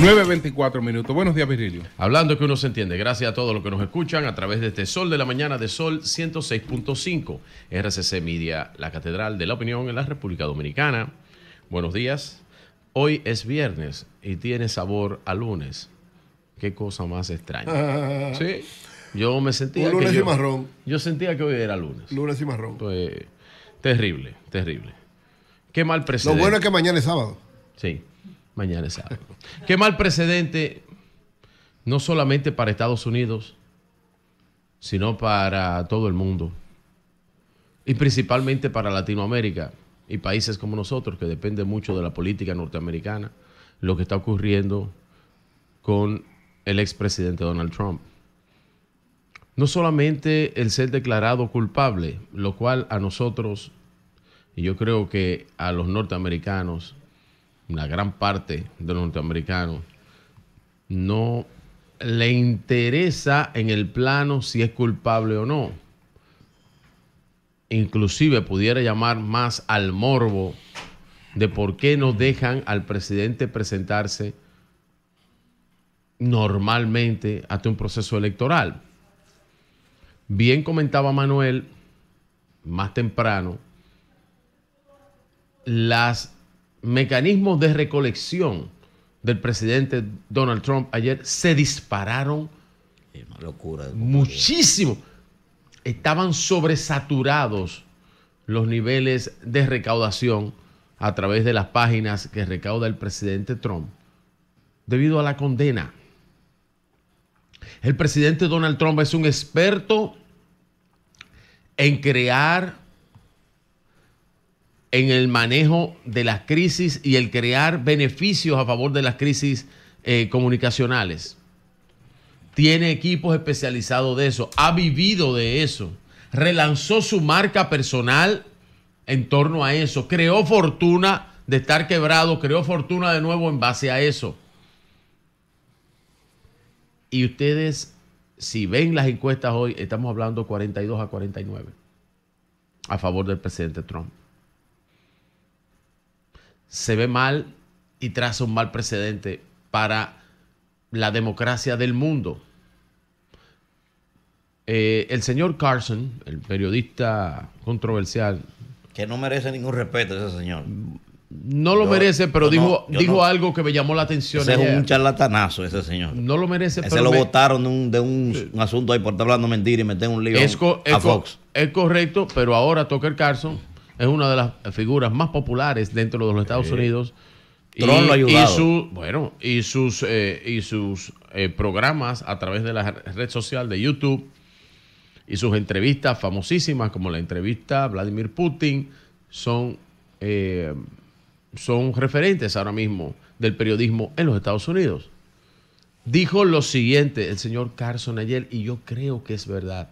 9.24 minutos. Buenos días, Virilio. Hablando que uno se entiende, gracias a todos los que nos escuchan a través de este Sol de la Mañana de Sol 106.5, RCC Media, la Catedral de la Opinión en la República Dominicana. Buenos días. Hoy es viernes y tiene sabor a lunes. Qué cosa más extraña. sí. Yo me sentía. Un lunes y marrón. Yo sentía que hoy era lunes. Lunes y marrón. terrible, terrible. Qué mal presente. Lo bueno es que mañana es sábado. Sí. Mañana es sábado. Qué mal precedente, no solamente para Estados Unidos, sino para todo el mundo. Y principalmente para Latinoamérica y países como nosotros, que depende mucho de la política norteamericana, lo que está ocurriendo con el expresidente Donald Trump. No solamente el ser declarado culpable, lo cual a nosotros, y yo creo que a los norteamericanos, una gran parte de los norteamericanos, no le interesa en el plano si es culpable o no. Inclusive pudiera llamar más al morbo de por qué no dejan al presidente presentarse normalmente hasta un proceso electoral. Bien comentaba Manuel más temprano las mecanismos de recolección del presidente Donald Trump ayer se dispararon locura muchísimo. Estaban sobresaturados los niveles de recaudación a través de las páginas que recauda el presidente Trump debido a la condena. El presidente Donald Trump es un experto en crear en el manejo de las crisis y el crear beneficios a favor de las crisis eh, comunicacionales. Tiene equipos especializados de eso, ha vivido de eso, relanzó su marca personal en torno a eso, creó fortuna de estar quebrado, creó fortuna de nuevo en base a eso. Y ustedes, si ven las encuestas hoy, estamos hablando 42 a 49 a favor del presidente Trump se ve mal y traza un mal precedente para la democracia del mundo. Eh, el señor Carson, el periodista controversial. Que no merece ningún respeto ese señor. No lo merece, pero dijo, dijo algo que me llamó la atención. Ese es un charlatanazo, ese señor. No lo merece, ese lo votaron de, un, asunto ahí por estar hablando mentira y meter un lío a Fox. Es correcto, pero ahora toca el Carson es una de las figuras más populares dentro de los Estados Unidos. y, lo Y bueno, y sus, eh, y sus eh, programas a través de la red social de YouTube y sus entrevistas famosísimas, como la entrevista a Vladimir Putin, son, eh, son referentes ahora mismo del periodismo en los Estados Unidos. Dijo lo siguiente el señor Carson ayer, y yo creo que es verdad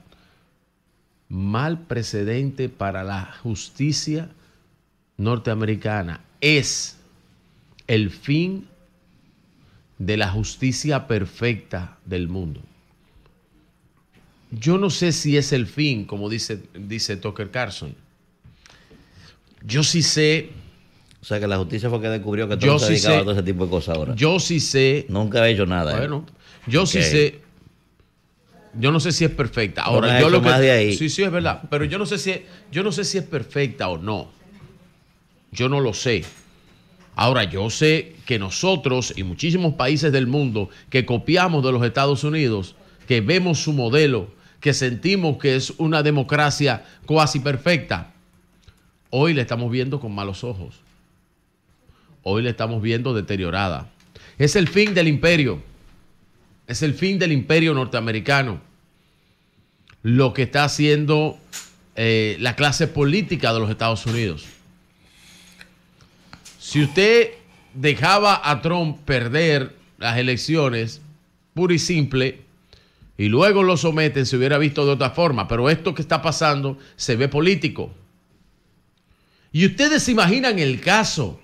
mal precedente para la justicia norteamericana. Es el fin de la justicia perfecta del mundo. Yo no sé si es el fin, como dice, dice Tucker Carlson. Yo sí sé. O sea, que la justicia fue que descubrió que todo se a todo ese tipo de cosas ahora. Yo sí sé. Nunca he hecho nada. ¿eh? Bueno, yo sí sé yo no sé si es perfecta. Ahora, yo lo que. Sí, sí, es verdad. Pero yo no sé si yo no sé si es perfecta o no. Yo no lo sé. Ahora, yo sé que nosotros y muchísimos países del mundo que copiamos de los Estados Unidos, que vemos su modelo, que sentimos que es una democracia cuasi perfecta, hoy la estamos viendo con malos ojos. Hoy la estamos viendo deteriorada. Es el fin del imperio. Es el fin del imperio norteamericano. Lo que está haciendo eh, la clase política de los Estados Unidos. Si usted dejaba a Trump perder las elecciones, pura y simple, y luego lo someten, se hubiera visto de otra forma. Pero esto que está pasando se ve político. Y ustedes se imaginan el caso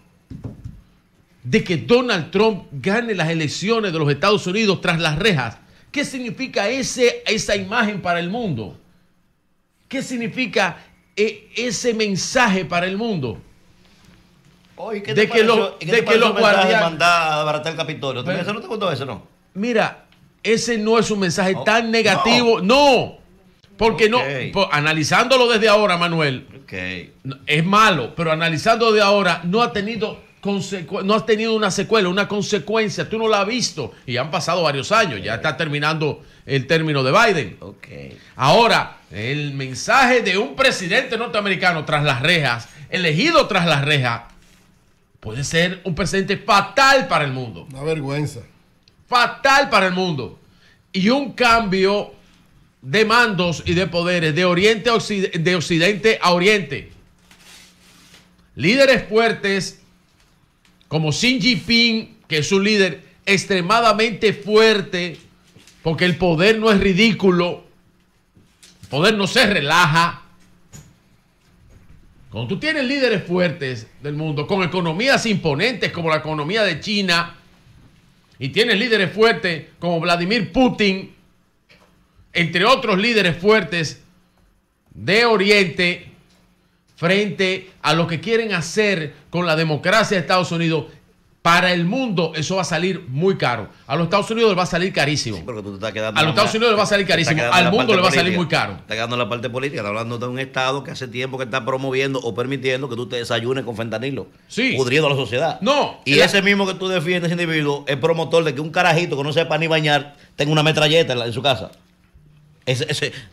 de que Donald Trump gane las elecciones de los Estados Unidos tras las rejas. ¿Qué significa ese, esa imagen para el mundo? ¿Qué significa eh, ese mensaje para el mundo? Oh, de que, lo, de Capitolio. no te eso, no? Mira, ese no es un mensaje oh, tan negativo. ¡No! porque no, analizándolo desde ahora, Manuel, es malo, pero analizando de ahora, no ha tenido no has tenido una secuela, una consecuencia, tú no la has visto y han pasado varios años, ya está terminando el término de Biden. Ahora, el mensaje de un presidente norteamericano tras las rejas, elegido tras las rejas, puede ser un presidente fatal para el mundo. Una vergüenza. Fatal para el mundo. Y un cambio de mandos y de poderes de oriente a de occidente a oriente. Líderes fuertes como Xi Jinping, que es un líder extremadamente fuerte, porque el poder no es ridículo, el poder no se relaja. Cuando tú tienes líderes fuertes del mundo, con economías imponentes como la economía de China, y tienes líderes fuertes como Vladimir Putin, entre otros líderes fuertes de Oriente, frente a lo que quieren hacer con la democracia de Estados Unidos, para el mundo eso va a salir muy caro. A los Estados Unidos les va a salir carísimo. a los Estados Unidos le va a salir carísimo. Al mundo le va a salir muy caro. Está quedando la parte política. Está hablando de un Estado que hace tiempo que está promoviendo o permitiendo que tú te desayunes con fentanilo. Pudriendo a la sociedad. No. Y ese mismo que tú defiendes, ese individuo, es promotor de que un carajito que no sepa ni bañar tenga una metralleta en su casa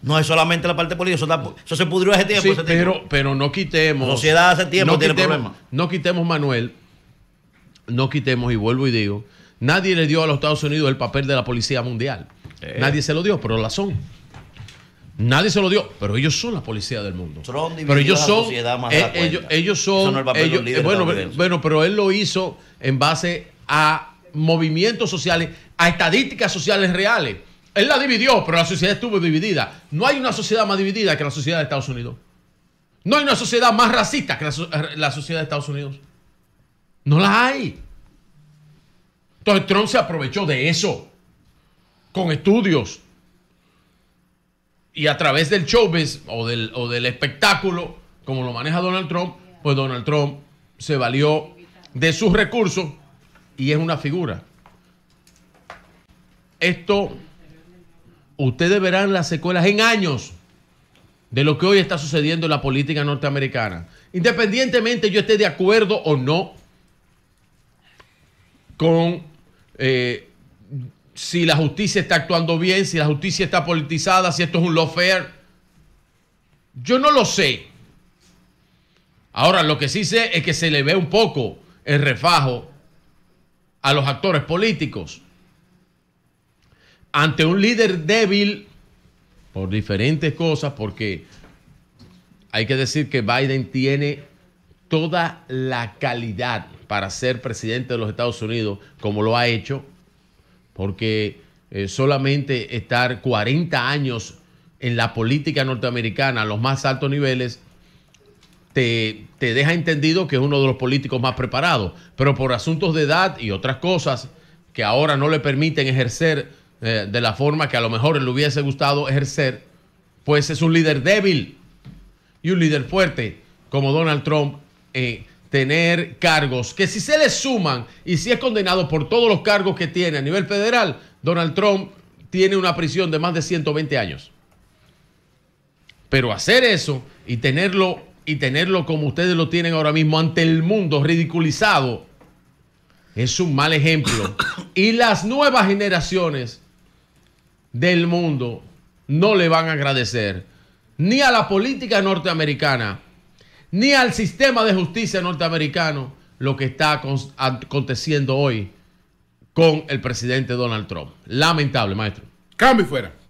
no es solamente la parte política, eso, se pudrió hace tiempo. pero, pero no quitemos. sociedad hace tiempo no tiene quitemos, problemas. No quitemos, Manuel, no quitemos, y vuelvo y digo, nadie le dio a los Estados Unidos el papel de la Policía Mundial. Nadie se lo dio, pero la son. Nadie se lo dio, pero ellos son la policía del mundo. Pero ellos son, eh, ellos, son, eh, bueno, bueno, pero él lo hizo en base a movimientos sociales, a estadísticas sociales reales. Él la dividió, pero la sociedad estuvo dividida. No hay una sociedad más dividida que la sociedad de Estados Unidos. No hay una sociedad más racista que eh, la, sociedad de Estados Unidos. No la hay. Entonces Trump se aprovechó de eso, con estudios. Y a través del showbiz o del, o del espectáculo, como lo maneja Donald Trump, pues Donald Trump se valió de sus recursos y es una figura. Esto ustedes verán las secuelas en años de lo que hoy está sucediendo en la política norteamericana. Independientemente yo esté de acuerdo o no con eh, si la justicia está actuando bien, si la justicia está politizada, si esto es un lawfare. Yo no lo sé. Ahora, lo que sí sé es que se le ve un poco el refajo a los actores políticos ante un líder débil por diferentes cosas, porque hay que decir que Biden tiene toda la calidad para ser presidente de los Estados Unidos, como lo ha hecho, porque eh, solamente estar 40 años en la política norteamericana a los más altos niveles, te, te deja entendido que es uno de los políticos más preparados, pero por asuntos de edad y otras cosas que ahora no le permiten ejercer eh, de la forma que a lo mejor le hubiese gustado ejercer, pues es un líder débil y un líder fuerte como Donald Trump. Eh, tener cargos que si se le suman y si es condenado por todos los cargos que tiene a nivel federal, Donald Trump tiene una prisión de más de 120 años. Pero hacer eso y tenerlo y tenerlo como ustedes lo tienen ahora mismo ante el mundo ridiculizado es un mal ejemplo. Y las nuevas generaciones del mundo no le van a agradecer ni a la política norteamericana, ni al sistema de justicia norteamericano lo que está aconteciendo hoy con el presidente Donald Trump. Lamentable, maestro. Cambio fuera.